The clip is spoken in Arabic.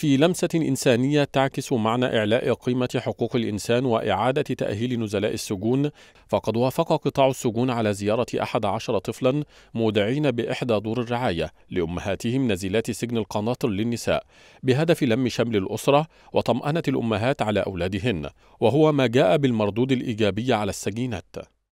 في لمسة إنسانية تعكس معنى إعلاء قيمة حقوق الإنسان وإعادة تأهيل نزلاء السجون فقد وافق قطاع السجون على زيارة أحد عشر طفلا مودعين بإحدى دور الرعاية لأمهاتهم نزيلات سجن القناطر للنساء بهدف لم شمل الأسرة وطمأنة الأمهات على أولادهن وهو ما جاء بالمردود الإيجابي على السجينات